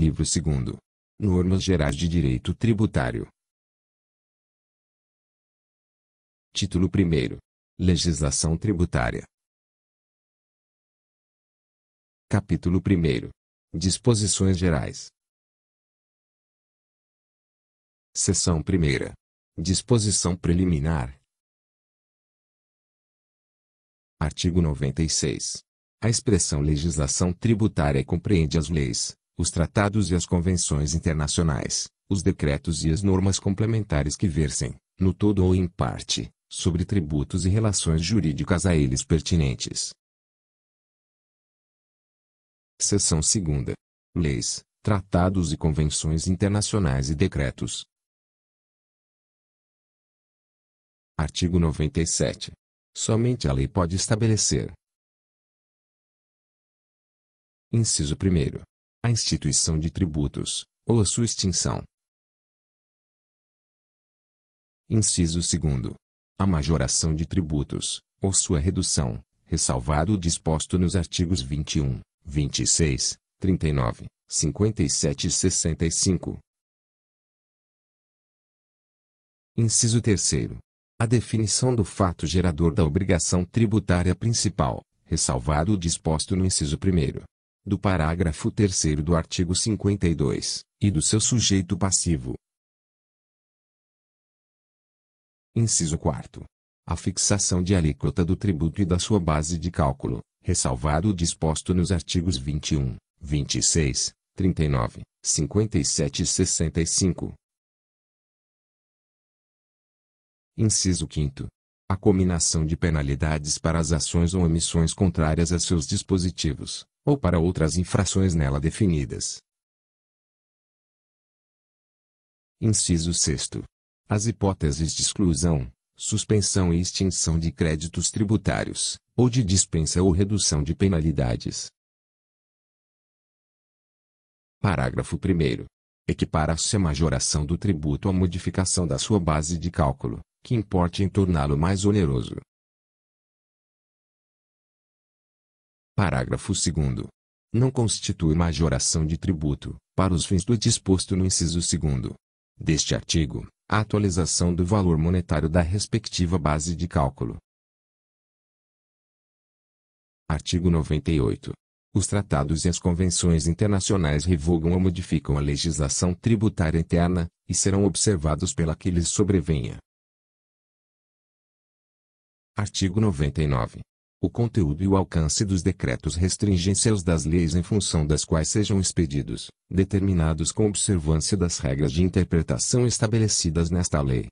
Livro 2 Normas Gerais de Direito Tributário. Título 1 Legislação Tributária. Capítulo 1 Disposições Gerais. Seção 1 Disposição Preliminar. Artigo 96. A expressão legislação tributária compreende as leis, os tratados e as convenções internacionais, os decretos e as normas complementares que versem, no todo ou em parte, sobre tributos e relações jurídicas a eles pertinentes. Seção 2. Leis, tratados e convenções internacionais e decretos. Artigo 97. Somente a lei pode estabelecer. Inciso 1 a instituição de tributos, ou a sua extinção. Inciso 2. A majoração de tributos, ou sua redução, ressalvado o disposto nos artigos 21, 26, 39, 57 e 65. Inciso 3. A definição do fato gerador da obrigação tributária principal, ressalvado o disposto no inciso 1 do parágrafo 3 do artigo 52, e do seu sujeito passivo. Inciso 4. A fixação de alíquota do tributo e da sua base de cálculo, ressalvado o disposto nos artigos 21, 26, 39, 57 e 65. Inciso 5 a cominação de penalidades para as ações ou omissões contrárias a seus dispositivos, ou para outras infrações nela definidas. Inciso 6. As hipóteses de exclusão, suspensão e extinção de créditos tributários, ou de dispensa ou redução de penalidades. Parágrafo 1. Equipara-se a majoração do tributo à modificação da sua base de cálculo, que importe em torná-lo mais oneroso. Parágrafo 2 Não constitui majoração de tributo, para os fins do disposto no inciso 2 deste artigo, a atualização do valor monetário da respectiva base de cálculo. Artigo 98. Os tratados e as convenções internacionais revogam ou modificam a legislação tributária interna, e serão observados pela que lhes sobrevenha. Artigo 99. O conteúdo e o alcance dos decretos restringem-se das leis em função das quais sejam expedidos, determinados com observância das regras de interpretação estabelecidas nesta lei.